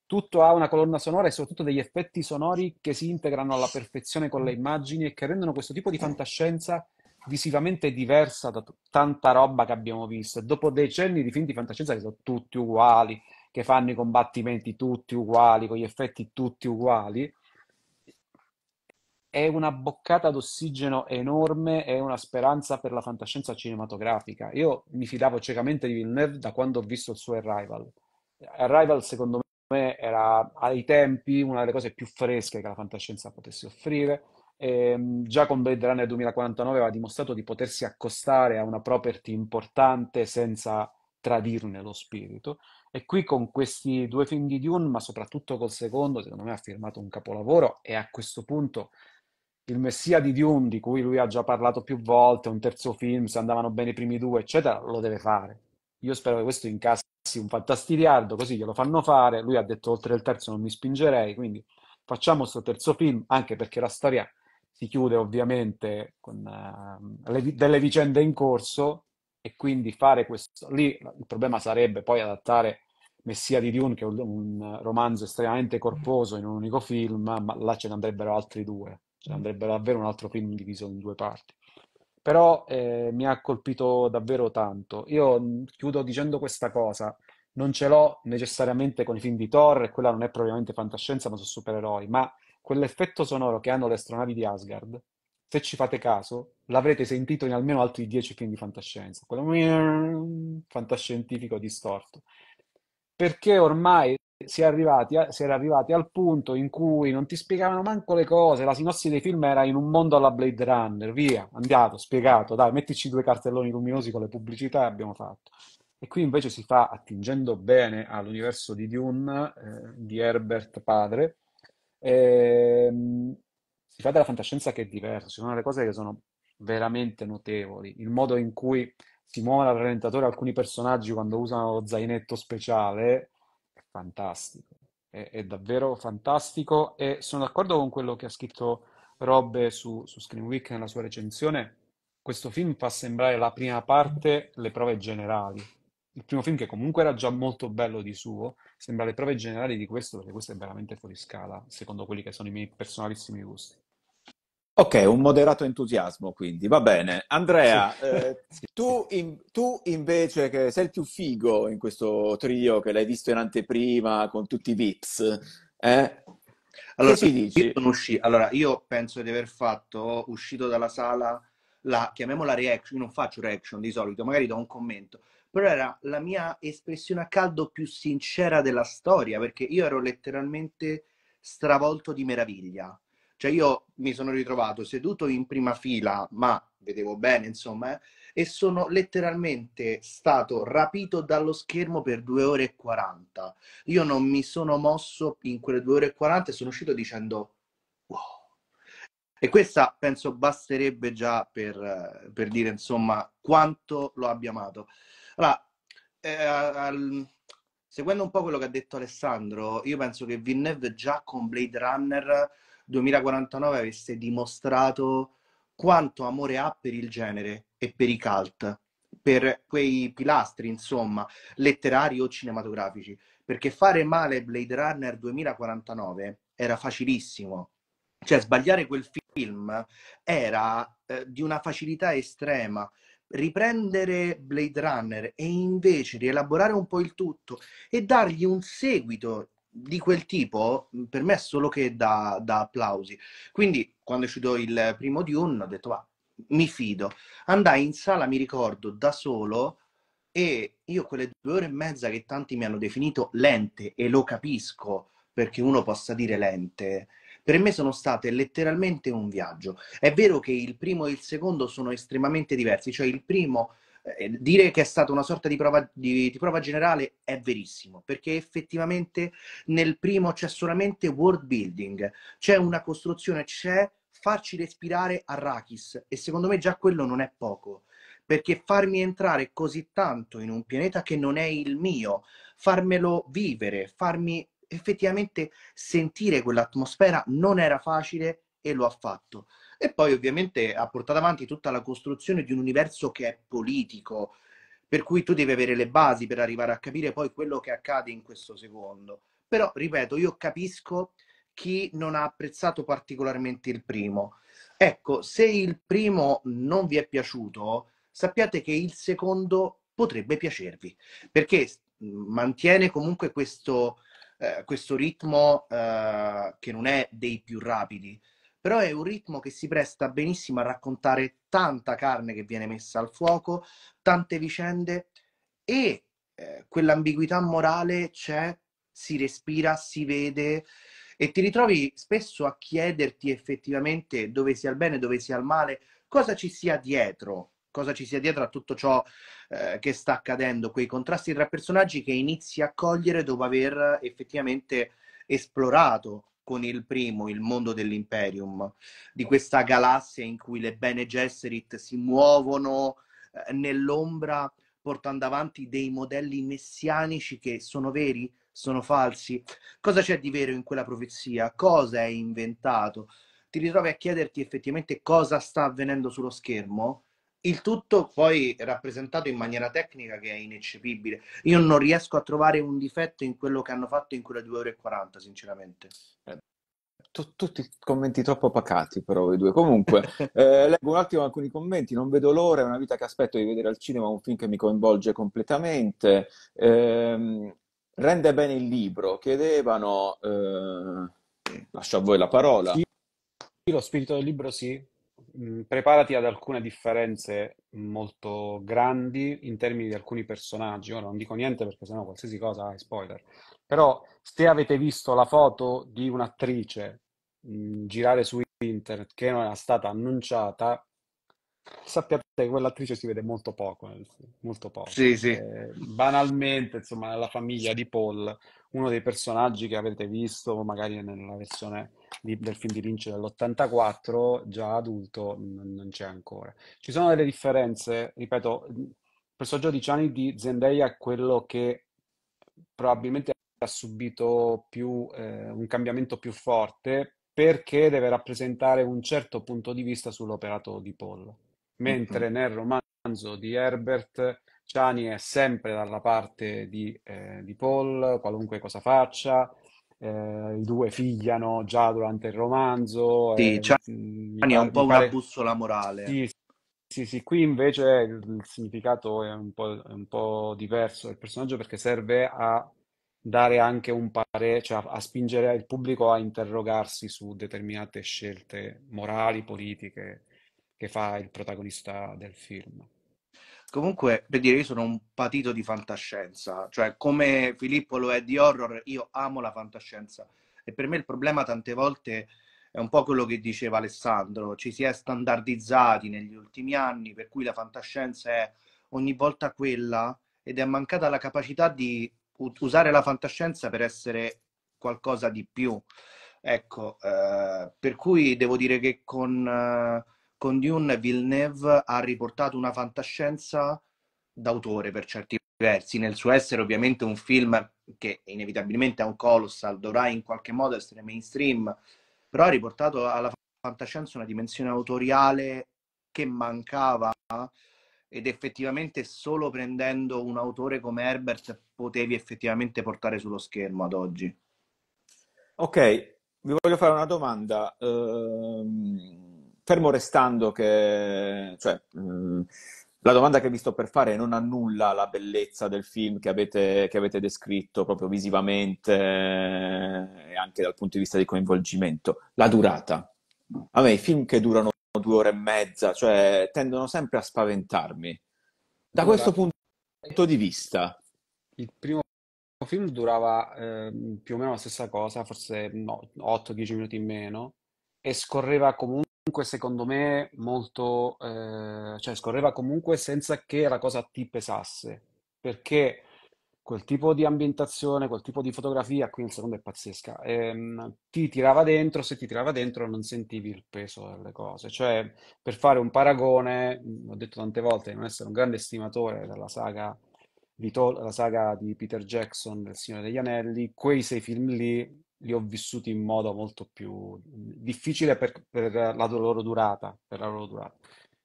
tutto ha una colonna sonora e soprattutto degli effetti sonori che si integrano alla perfezione con le immagini e che rendono questo tipo di fantascienza visivamente diversa da t- tanta roba che abbiamo visto. dopo decenni di film di fantascienza che sono tutti uguali, che fanno i combattimenti tutti uguali, con gli effetti tutti uguali, è una boccata d'ossigeno enorme, è una speranza per la fantascienza cinematografica. Io mi fidavo ciecamente di Villeneuve da quando ho visto il suo Arrival. Arrival, secondo me, era ai tempi una delle cose più fresche che la fantascienza potesse offrire. E, ehm, già con Blade Runner 2049 aveva dimostrato di potersi accostare a una property importante senza tradirne lo spirito. E qui con questi due film di Dune, ma soprattutto col secondo, secondo me ha firmato un capolavoro e a questo punto il Messia di Dune, di cui lui ha già parlato più volte, un terzo film, se andavano bene i primi due, eccetera, lo deve fare. Io spero che questo incassi un fantastidiardo, così glielo fanno fare. Lui ha detto oltre il terzo non mi spingerei, quindi facciamo questo terzo film, anche perché la storia si chiude ovviamente con uh, le, delle vicende in corso e quindi fare questo... Lì il problema sarebbe poi adattare Messia di Dune, che è un, un romanzo estremamente corposo in un unico film, ma là ce ne andrebbero altri due cioè, andrebbe davvero un altro film diviso in due parti. Però eh, mi ha colpito davvero tanto. Io mm, chiudo dicendo questa cosa, non ce l'ho necessariamente con i film di Thor, e quella non è propriamente fantascienza, ma sono supereroi, ma quell'effetto sonoro che hanno le astronavi di Asgard, se ci fate caso, l'avrete sentito in almeno altri dieci film di fantascienza, quello mm, fantascientifico distorto. Perché ormai si, arrivati a, si era arrivati al punto in cui non ti spiegavano manco le cose, la sinossi dei film era in un mondo alla Blade Runner, via, andato, spiegato, dai, mettici due cartelloni luminosi con le pubblicità e abbiamo fatto. E qui invece si fa attingendo bene all'universo di Dune, eh, di Herbert padre, ehm, si fa della fantascienza che è diversa, ci cioè sono delle cose che sono veramente notevoli, il modo in cui si muovono al rallentatore alcuni personaggi quando usano lo zainetto speciale, fantastico, è, è, davvero fantastico e sono d'accordo con quello che ha scritto Rob su, su Screen Week nella sua recensione. Questo film fa sembrare la prima parte le prove generali. Il primo film, che comunque era già molto bello di suo, sembra le prove generali di questo, perché questo è veramente fuori scala, secondo quelli che sono i miei personalissimi gusti. Ok, un moderato entusiasmo quindi, va bene. Andrea, sì. eh, tu, in, tu, invece che sei il più figo in questo trio che l'hai visto in anteprima con tutti i VIPs, eh? allora, che dici? Io usci- allora, io penso di aver fatto, uscito dalla sala, la, chiamiamola reaction, io non faccio reaction di solito, magari do un commento, però era la mia espressione a caldo più sincera della storia, perché io ero letteralmente stravolto di meraviglia cioè io mi sono ritrovato seduto in prima fila, ma vedevo bene, insomma, eh, e sono letteralmente stato rapito dallo schermo per due ore e 40. Io non mi sono mosso in quelle due ore e 40 e sono uscito dicendo wow. E questa penso basterebbe già per, eh, per dire insomma quanto lo abbia amato. Allora, eh, al, seguendo un po' quello che ha detto Alessandro, io penso che Villeneuve già con Blade Runner 2049 avesse dimostrato quanto amore ha per il genere e per i cult, per quei pilastri, insomma, letterari o cinematografici. Perché fare male Blade Runner 2049 era facilissimo. Cioè, sbagliare quel film era eh, di una facilità estrema riprendere Blade Runner e invece rielaborare un po' il tutto e dargli un seguito di quel tipo mhmm, per me è solo che da, da applausi. Quindi quando è uscito il primo Dune ho detto va, mi fido. Andai in sala, mi ricordo, da solo e io quelle due ore e mezza che tanti mi hanno definito lente e lo capisco perché uno possa dire lente. Per me sono state letteralmente un viaggio. È vero che il primo e il secondo sono estremamente diversi, cioè il primo eh, dire che è stata una sorta di prova, di, di prova, generale è verissimo, perché effettivamente nel primo c'è solamente world building, c'è una costruzione, c'è farci respirare Arrakis e secondo me già quello non è poco, perché farmi entrare così tanto in un pianeta che non è il mio, farmelo vivere, farmi effettivamente sentire quell'atmosfera non era facile e lo ha fatto. E poi ovviamente ha portato avanti tutta la costruzione di un universo che è politico, per cui tu devi avere le basi per arrivare a capire poi quello che accade in questo secondo. Però, ripeto, io capisco chi non ha apprezzato particolarmente il primo. Ecco, se il primo non vi è piaciuto, sappiate che il secondo potrebbe piacervi, perché mantiene comunque questo, eh, questo ritmo eh, che non è dei più rapidi, però è un ritmo che si presta benissimo a raccontare tanta carne che viene messa al fuoco, tante vicende e eh, quell'ambiguità morale c'è, si respira, si vede e ti ritrovi spesso a chiederti effettivamente dove sia il bene, dove sia il male, cosa ci sia dietro, cosa ci sia dietro a tutto ciò eh, che sta accadendo, quei contrasti tra personaggi che inizi a cogliere dopo aver effettivamente esplorato con il primo, il mondo dell'Imperium, di questa galassia in cui le Bene Gesserit si muovono eh, nell'ombra portando avanti dei modelli messianici che sono veri, sono falsi. Cosa c'è di vero in quella profezia? Cosa è inventato? Ti ritrovi a chiederti effettivamente cosa sta avvenendo sullo schermo? Il tutto poi rappresentato in maniera tecnica che è ineccepibile. Io non riesco a trovare un difetto in quello che hanno fatto in quelle 2 ore e 40, sinceramente. Eh, tutti commenti troppo pacati, però voi due. Comunque, eh, leggo un attimo alcuni commenti. Non vedo l'ora, è una vita che aspetto di vedere al cinema un film che mi coinvolge completamente. Eh, rende bene il libro, chiedevano. Eh, lascio a voi la parola. Sì, lo spirito del libro sì, preparati ad alcune differenze molto grandi in termini di alcuni personaggi. Ora non dico niente perché sennò qualsiasi cosa è spoiler. Però se avete visto la foto di un'attrice girare su internet che non era stata annunciata, sappiate che quell'attrice si vede molto poco, molto poco. Sì, sì. Eh, banalmente, insomma, nella famiglia di Paul uno dei personaggi che avete visto magari nella versione di, del film di Lynch dell'84, già adulto, n- non c'è ancora. Ci sono delle differenze, ripeto, il personaggio di Ciani di Zendaya è quello che probabilmente ha subito più, eh, un cambiamento più forte perché deve rappresentare un certo punto di vista sull'operato di Paul, mm-hmm. mentre mm-hmm. nel romanzo di Herbert Ciani è sempre dalla parte di, eh, di Paul, qualunque cosa faccia. Eh, I due figliano già durante il romanzo. Sì, eh, Ciani è un po' pare... una bussola morale. Sì, sì, sì, qui invece il significato è un po', è un po diverso del personaggio perché serve a dare anche un parere, cioè a, a, spingere il pubblico a interrogarsi su determinate scelte morali, politiche che fa il protagonista del film. Comunque, per dire, io sono un patito di fantascienza, cioè come Filippo lo è di horror, io amo la fantascienza. E per me il problema tante volte è un po' quello che diceva Alessandro, ci si è standardizzati negli ultimi anni, per cui la fantascienza è ogni volta quella ed è mancata la capacità di usare la fantascienza per essere qualcosa di più. Ecco, eh, per cui devo dire che con... Eh, con Dune Villeneuve ha riportato una fantascienza d'autore per certi versi, nel suo essere ovviamente un film che inevitabilmente è un colossal, dovrà in qualche modo essere mainstream, però ha riportato alla fantascienza una dimensione autoriale che mancava ed effettivamente solo prendendo un autore come Herbert potevi effettivamente portare sullo schermo ad oggi. Ok, vi voglio fare una domanda. Um fermo restando che cioè, mh, mm, la domanda che vi sto per fare non annulla la bellezza del film che avete, che avete descritto proprio visivamente eh, e anche dal punto di vista di coinvolgimento, la durata. A me i film che durano due ore e mezza, cioè, tendono sempre a spaventarmi. Da allora, questo punto di vista, il primo film durava eh, più o meno la stessa cosa, forse no, 8-10 minuti in meno, e scorreva comunque comunque secondo me molto, eh, cioè scorreva comunque senza che la cosa ti pesasse, perché quel tipo di ambientazione, quel tipo di fotografia, qui in secondo è pazzesca, ehm, ti tirava dentro, se ti tirava dentro non sentivi il peso delle cose. Cioè, per fare un paragone, ho detto tante volte non essere un grande estimatore della saga di, Tol- la saga di Peter Jackson, del Signore degli Anelli, quei sei film lì li ho vissuti in modo molto più difficile per, per la loro durata. Per la loro durata.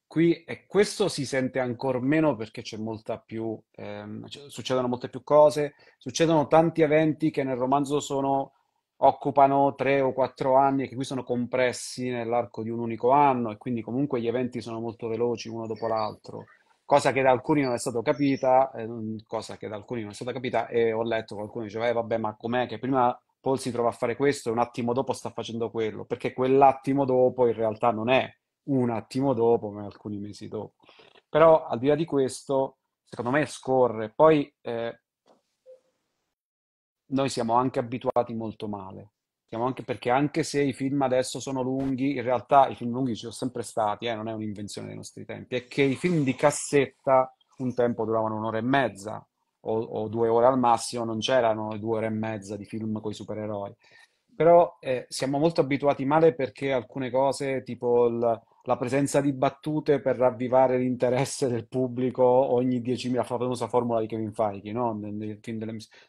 Qui e questo si sente ancora meno perché c'è molta più, ehm, succedono molte più cose, succedono tanti eventi che nel romanzo sono, occupano tre o quattro anni e che qui sono compressi nell'arco di un unico anno e quindi comunque gli eventi sono molto veloci uno dopo l'altro cosa che da alcuni non è stata capita, eh, cosa che da alcuni non è stata capita e ho letto qualcuno diceva, eh, vabbè, ma com'è che prima Paul si trova a fare questo e un attimo dopo sta facendo quello, perché quell'attimo dopo in realtà non è un attimo dopo, ma alcuni mesi dopo. Però al di là di questo, secondo me scorre. Poi eh, noi siamo anche abituati molto male, siamo anche, perché anche se i film adesso sono lunghi, in realtà i film lunghi ci sono sempre stati, eh, non è un'invenzione dei nostri tempi, è che i film di cassetta un tempo duravano un'ora e mezza, o, o due ore al massimo, non c'erano due ore e mezza di film con i supereroi. Però eh, siamo molto abituati male perché alcune cose, tipo il, la presenza di battute per ravvivare l'interesse del pubblico ogni 10.000, la famosa formula di Kevin Feige, no?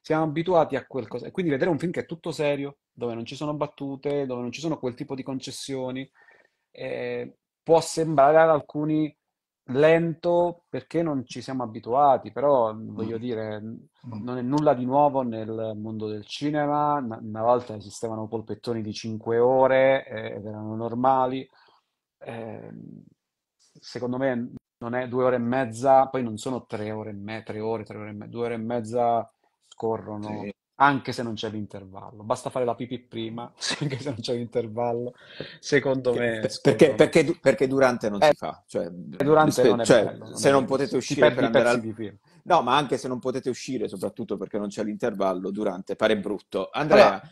Siamo abituati a quel cosa. E quindi vedere un film che è tutto serio, dove non ci sono battute, dove non ci sono quel tipo di concessioni, eh, può sembrare ad alcuni lento perché non ci siamo abituati, però mhmm, voglio mm. dire, mm. non è nulla di nuovo nel mondo del cinema, una volta esistevano polpettoni di 5 ore eh, ed erano normali, ehm, secondo me non è due ore e mezza, poi non sono tre ore e mezza, tre ore, tre ore e mezza, due ore e mezza scorrono anche se non c'è l'intervallo. Basta fare la pipì prima, anche se non c'è l'intervallo, secondo me. Perché, secondo perché, me. Perché, perché, durante non eh, si fa. Cioè, durante non è cioè, bello, non se è non potete uscire per andare al... di No, ma anche se non potete uscire, soprattutto perché non c'è l'intervallo, durante pare brutto. Andrea... Allora,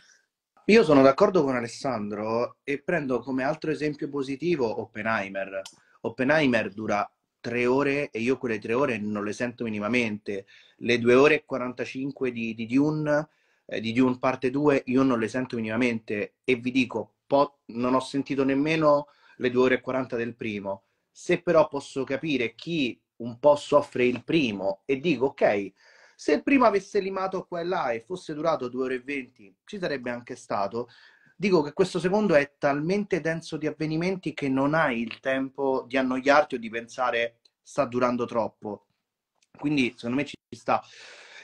io sono d'accordo con Alessandro e prendo come altro esempio positivo Oppenheimer. Oppenheimer dura tre ore e io quelle tre ore non le sento minimamente. Le due ore e 45 di, di Dune, eh, di Dune parte 2, io non le sento minimamente e vi dico, po- non ho sentito nemmeno le due ore e 40 del primo. Se però posso capire chi un po' soffre il primo e dico, ok, se il primo avesse limato qua e là e fosse durato due ore e venti, ci sarebbe anche stato, Dico che questo secondo è talmente denso di avvenimenti che non hai il tempo di annoiarti o di pensare sta durando troppo. Quindi secondo me ci sta.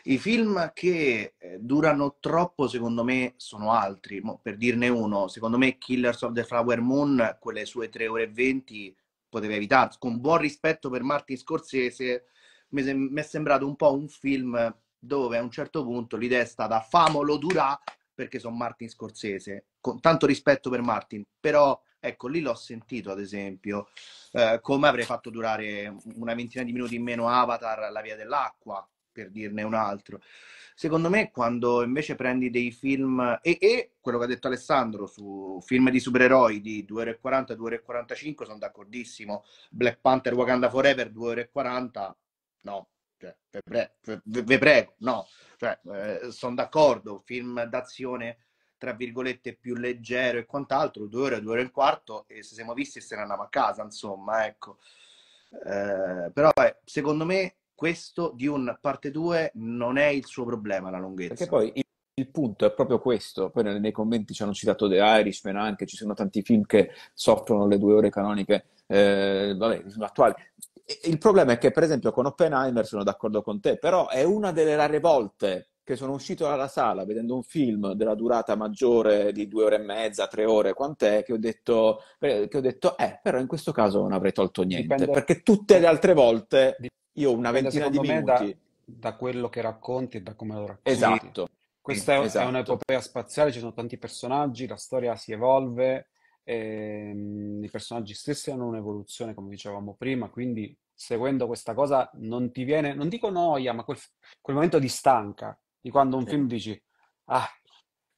I film che eh, durano troppo, secondo me, sono altri. Per dirne uno, secondo me Killers of the Flower Moon, quelle sue 3 ore e 20, poteva evitare. Con buon rispetto per Martin Scorsese, mi, sem- mi, è sembrato un po' un film dove a un certo punto l'idea è stata famolo durà perché sono Martin Scorsese con tanto rispetto per Martin, però ecco lì l'ho sentito ad esempio, eh, come avrei fatto durare una ventina di minuti in meno Avatar, La Via dell'Acqua, per dirne un altro. Secondo me quando invece prendi dei film, e, e quello che ha detto Alessandro su film di supereroi di 2 ore e 40, 2 ore e 45, sono d'accordissimo, Black Panther Wakanda Forever 2 ore e 40, no, cioè, ve, prego, ve, prego, no, cioè, eh, sono d'accordo, film d'azione tra virgolette più leggero e quant'altro, due ore, due ore e un quarto e se siamo visti se ne andava a casa, insomma, ecco. Eh, però eh, secondo me questo di un parte 2 non è il suo problema la lunghezza. Perché poi il punto è proprio questo. Poi nei, commenti ci hanno citato The Irishman anche, ci sono tanti film che soffrono le due ore canoniche, eh, vabbè, attuali. Il problema è che, per esempio, con Oppenheimer sono d'accordo con te, però è una delle rare volte che sono uscito dalla sala vedendo un film della durata maggiore di due ore e mezza, tre ore, quant'è, che ho detto, eh, che ho detto eh, però in questo caso non avrei tolto niente, Dipende... perché tutte le altre volte io una ventina di minuti... Da, da, quello che racconti e da come lo racconti. Esatto. Questa è, esatto. è un'epopea spaziale, ci sono tanti personaggi, la storia si evolve, ehm, i personaggi stessi hanno un'evoluzione, come dicevamo prima, quindi seguendo questa cosa non ti viene, non dico noia, ma quel, quel momento di stanca di quando un sì. film dici, ah,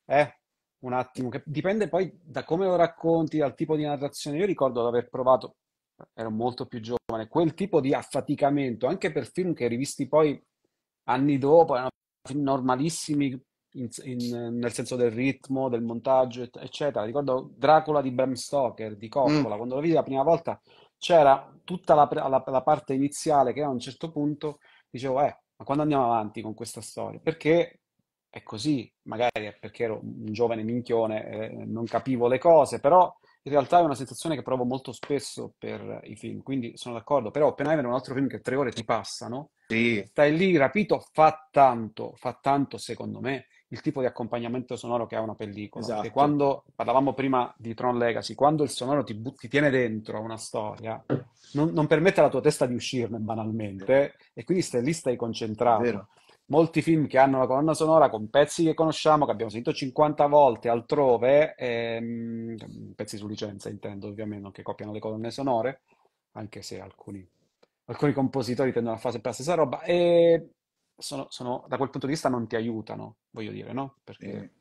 eh, un attimo, che dipende poi da come lo racconti, dal tipo di narrazione. Io ricordo di aver provato, ero molto più giovane, quel tipo di affaticamento, anche per film che rivisti poi anni dopo, erano film normalissimi, in, in, nel senso del ritmo, del montaggio, eccetera. Ricordo Dracula di Bram Stoker, di Coppola, mm. quando lo vidi la prima volta c'era tutta la, la, la, parte iniziale che a un certo punto dicevo, eh, ma quando andiamo avanti con questa storia? Perché è così, magari è perché ero un giovane minchione, eh, non capivo le cose, però in realtà è una sensazione che provo molto spesso per i film, quindi sono d'accordo, però Oppenheimer è un altro film che tre ore ti passano, sì. stai lì rapito, fa tanto, fa tanto secondo me, il tipo di accompagnamento sonoro che ha una pellicola. Esatto. Perché quando parlavamo prima di Tron Legacy, quando il sonoro ti, ti tiene dentro una storia, non, non, permette alla tua testa di uscirne banalmente, e quindi stai lì, stai concentrato. Vero. Molti film che hanno la colonna sonora con pezzi che conosciamo, che abbiamo sentito 50 volte altrove, ehm, pezzi su licenza intendo ovviamente, non che copiano le colonne sonore, anche se alcuni, alcuni compositori tendono a fare sempre la stessa roba, e sono, sono, da quel punto di vista non ti aiutano, voglio dire, no? Perché mm.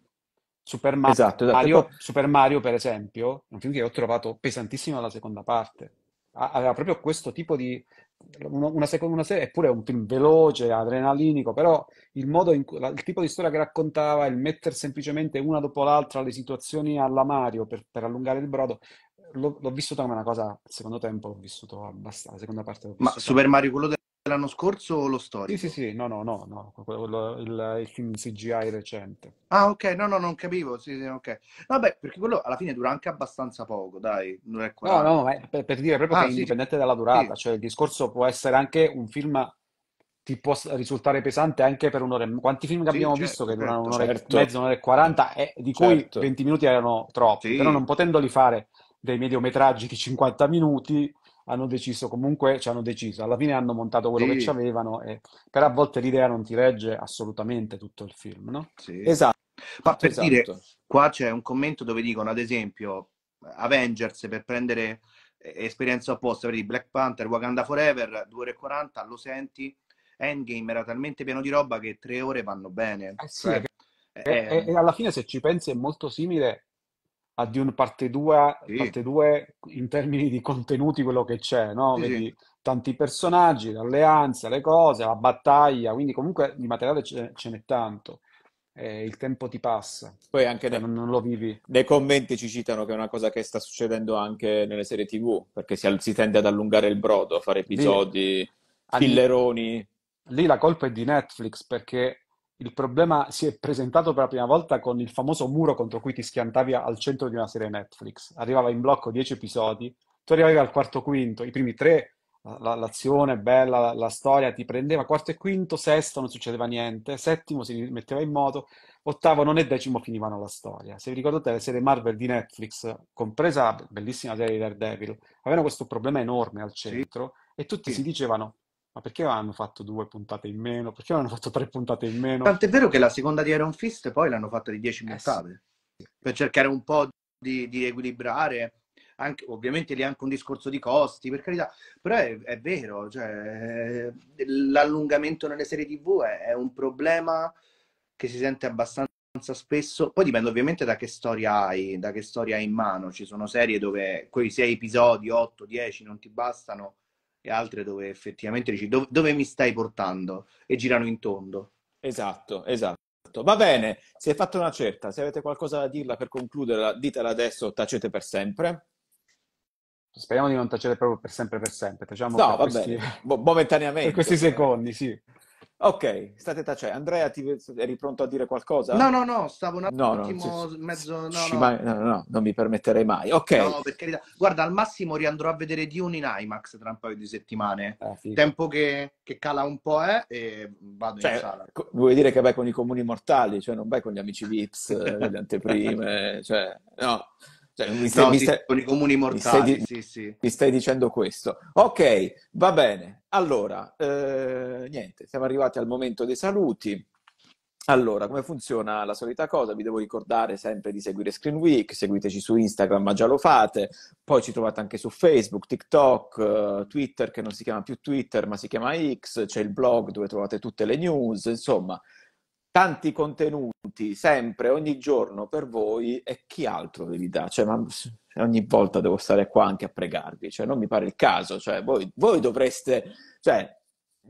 Super Mario, esatto, esatto. Mario, ecco. Super Mario, per esempio, è un film che ho trovato pesantissimo alla seconda parte. Aveva proprio questo tipo di... Una, una seconda serie, eppure è un film veloce, adrenalinico, però il, modo in, la, il tipo di storia che raccontava, il mettere semplicemente una dopo l'altra le situazioni alla Mario per, per allungare il brodo, l'ho, l'ho vissuto come una cosa, al secondo tempo l'ho vissuto abbastanza, la seconda parte l'ho vissuto. Ma Super Mario quello del dell'anno scorso lo storico? Sì, sì, sì, no, no, no, no. Quello, il, il, film CGI recente. Ah, ok, no, no, non capivo, sì, sì, ok. Vabbè, perché quello alla fine dura anche abbastanza poco, dai, non è No, no, ma per, per, dire proprio ah, che è sì, indipendente dalla durata, sì. cioè il discorso può essere anche un film ti può risultare pesante anche per un'ora e quanti film che abbiamo certo, visto che durano certo. un'ora certo. e mezza, un'ora e quaranta, e di cui certo. 20 minuti erano troppi, però non potendoli fare dei mediometraggi di 50 minuti, hanno deciso comunque, ci hanno deciso, alla fine hanno montato quello sì. che ci avevano, e... però a volte l'idea non ti regge assolutamente tutto il film, no? Sì. Esatto. Ma per esatto. dire, qua c'è un commento dove dicono, ad esempio, Avengers per prendere eh, esperienza opposta, vedi Black Panther, Wakanda Forever, 2 ore e 40, lo senti, Endgame era talmente pieno di roba che tre ore vanno bene. Eh sì, cioè, è... Eh, e, e eh. alla fine se ci pensi è molto simile a Dune parte 2, sì. parte 2 in termini di contenuti quello che c'è, no? Sì. Vedi tanti personaggi, l'alleanza, le cose, la battaglia, quindi comunque di materiale ce, ce n'è tanto. Eh, il tempo ti passa. Poi anche cioè, nei, non, lo vivi. Nei commenti ci citano che è una cosa che sta succedendo anche nelle serie TV, perché si, si tende ad allungare il brodo, a fare episodi, lì, pilleroni. Lì la colpa è di Netflix, perché il problema si è presentato per la prima volta con il famoso muro contro cui ti schiantavi al centro di una serie Netflix. Arrivava in blocco dieci episodi, tu arrivavi al quarto quinto, i primi tre, la, l'azione bella, la, la, storia ti prendeva, quarto e quinto, sesto non succedeva niente, settimo si metteva in moto, ottavo non e decimo finivano la storia. Se vi ricordate le serie Marvel di Netflix, compresa la bellissima serie di Daredevil, avevano questo problema enorme al centro sì. e tutti sì. si dicevano ma perché hanno fatto due puntate in meno? Perché hanno fatto tre puntate in meno? Tant'è vero che la seconda di Iron Fist poi l'hanno fatta di dieci puntate, eh sì. per cercare un po' di, di equilibrare. Anche, ovviamente lì è anche un discorso di costi, per carità, però è, è vero, cioè, l'allungamento nelle serie tv è, è, un problema che si sente abbastanza spesso, poi dipende ovviamente da che storia hai, da che storia hai in mano, ci sono serie dove quei sei episodi, 8, 10 non ti bastano e altre dove effettivamente dici dove, dove mi stai portando e girano in tondo. Esatto, esatto. Va bene, si è fatta una certa. Se avete qualcosa da dirla per concludere, ditela adesso, tacete per sempre. Speriamo di non tacere proprio per sempre, per sempre. Facciamo no, per vabbè, questi... momentaneamente. Per questi secondi, sì. Ok, state tacendo. Cioè, Andrea, ti... eri pronto a dire qualcosa? No, no, no, stavo un attimo no, no, mezzo... No, no. Mai... no, no, no, non mi permetterei mai. Ok. No, per carità. Guarda, al massimo riandrò a vedere Dune in IMAX tra un paio di settimane. Ah, Tempo che, che, cala un po' eh, e vado cioè, in sala. Vuoi dire che vai con i comuni mortali, cioè non vai con gli amici VIPs, eh, le anteprime, cioè... No. Cioè, mi stai, no, mi stai, con i comuni mortali, mi stai, sì, sì. mi stai, dicendo questo. Ok, va bene. Allora, eh, niente, siamo arrivati al momento dei saluti. Allora, come funziona la solita cosa? Vi devo ricordare sempre di seguire Screen Week, seguiteci su Instagram, ma già lo fate, poi ci trovate anche su Facebook, TikTok, eh, Twitter, che non si chiama più Twitter, ma si chiama X, c'è il blog dove trovate tutte le news, insomma, tanti contenuti sempre, ogni giorno per voi e chi altro devi dare? Cioè, ma ogni volta devo stare qua anche a pregarvi, cioè, non mi pare il caso, cioè, voi, voi dovreste cioè,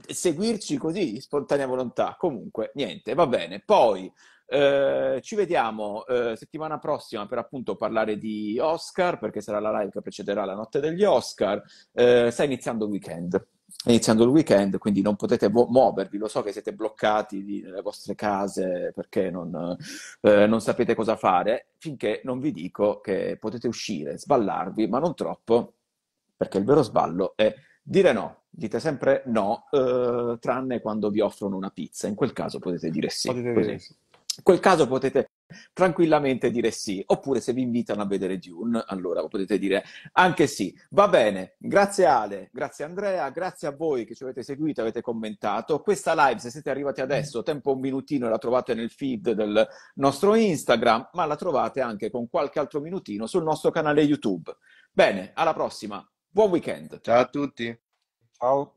seguirci così, spontanea volontà. Comunque, niente, va bene. Poi eh, ci vediamo eh, settimana prossima per appunto parlare di Oscar, perché sarà la live che precederà la notte degli Oscar. Eh, sta iniziando il weekend iniziando il weekend, quindi non potete muovervi. Lo so che siete bloccati di, nelle vostre case perché non, eh, non, sapete cosa fare, finché non vi dico che potete uscire, sballarvi, ma non troppo, perché il vero sballo è dire no. Dite sempre no, eh, tranne quando vi offrono una pizza. In quel caso potete dire sì. Potete dire sì. In quel caso potete tranquillamente dire sì, oppure se vi invitano a vedere Dune, allora potete dire anche sì. Va bene, grazie Ale, grazie Andrea, grazie a voi che ci avete seguito, avete commentato. Questa live, se siete arrivati adesso, tempo un minutino, la trovate nel feed del nostro Instagram, ma la trovate anche con qualche altro minutino sul nostro canale YouTube. Bene, alla prossima, buon weekend. Ciao a tutti. Ciao.